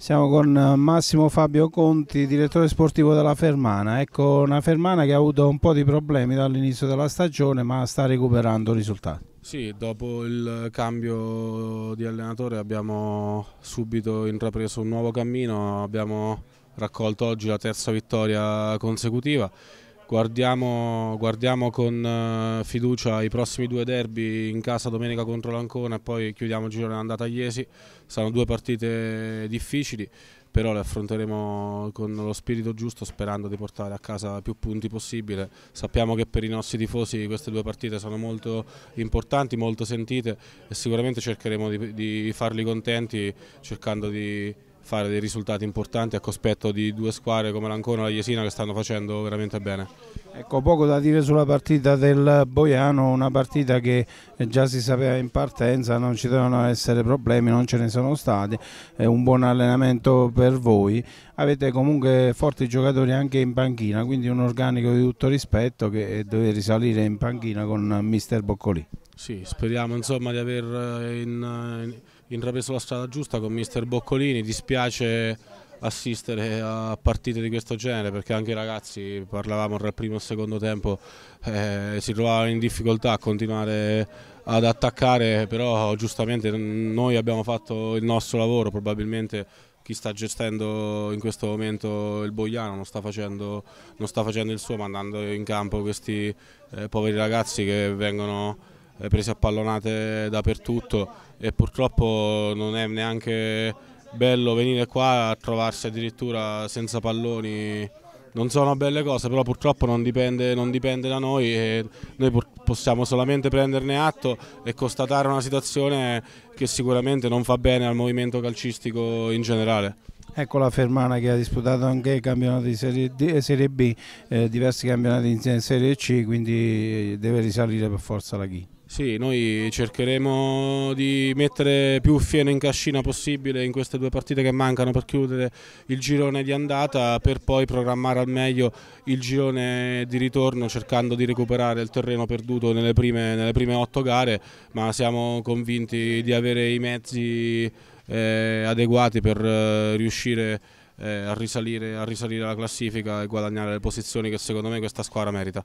Siamo con eh, Massimo Fabio Conti, direttore sportivo della Fermana. Ecco, una Fermana che ha avuto un po' di problemi dall'inizio della stagione, ma sta recuperando risultati. Sì, dopo il cambio di allenatore abbiamo subito intrapreso un nuovo cammino, abbiamo raccolto oggi la terza vittoria consecutiva Guardiamo, guardiamo con eh, fiducia i prossimi due derby in casa domenica contro l'Ancona e poi chiudiamo il giro andata a Iesi. Saranno due partite difficili, però le affronteremo con lo spirito giusto sperando di portare a casa più punti possibile. Sappiamo che per i nostri tifosi queste due partite sono molto importanti, molto sentite e sicuramente cercheremo di, di farli contenti cercando di fare dei risultati importanti a cospetto di due squadre come l'Ancona e la Jesina che stanno facendo veramente bene. Ecco, poco da dire sulla partita del Boiano, una partita che già si sapeva in partenza, non ci devono essere problemi, non ce ne sono stati, è un buon allenamento per voi. Avete comunque forti giocatori anche in panchina, quindi un organico di tutto rispetto che deve risalire in panchina con mister Boccoli. Sì, speriamo insomma, di aver eh, in, in eh, intrapreso la strada giusta con mister Boccolini, dispiace assistere a partite di questo genere perché anche i ragazzi, parlavamo tra il primo e il secondo tempo, eh, si trovavano in difficoltà a continuare ad attaccare, però giustamente noi abbiamo fatto il nostro lavoro, probabilmente chi sta gestendo in questo momento il Boiano non sta facendo, non sta facendo il suo mandando in campo questi eh, poveri ragazzi che vengono eh, prese a pallonate dappertutto e purtroppo non è neanche bello venire qua a trovarsi addirittura senza palloni non sono belle cose, però purtroppo non dipende, non dipende da noi e noi possiamo solamente prenderne atto e constatare una situazione che sicuramente non fa bene al movimento calcistico in generale. Ecco la Fermana che ha disputato anche i campionati di Serie, D, eh, serie B, eh, diversi campionati in Serie C, quindi eh, deve risalire per forza la Ghi. Sì, noi cercheremo di mettere più fieno in cascina possibile in queste due partite che mancano per chiudere il girone di andata per poi programmare al meglio il girone di ritorno cercando di recuperare il terreno perduto nelle prime, nelle prime otto gare ma siamo convinti di avere i mezzi eh, adeguati per eh, riuscire eh, a, risalire, a risalire la classifica e guadagnare le posizioni che secondo me questa squadra merita.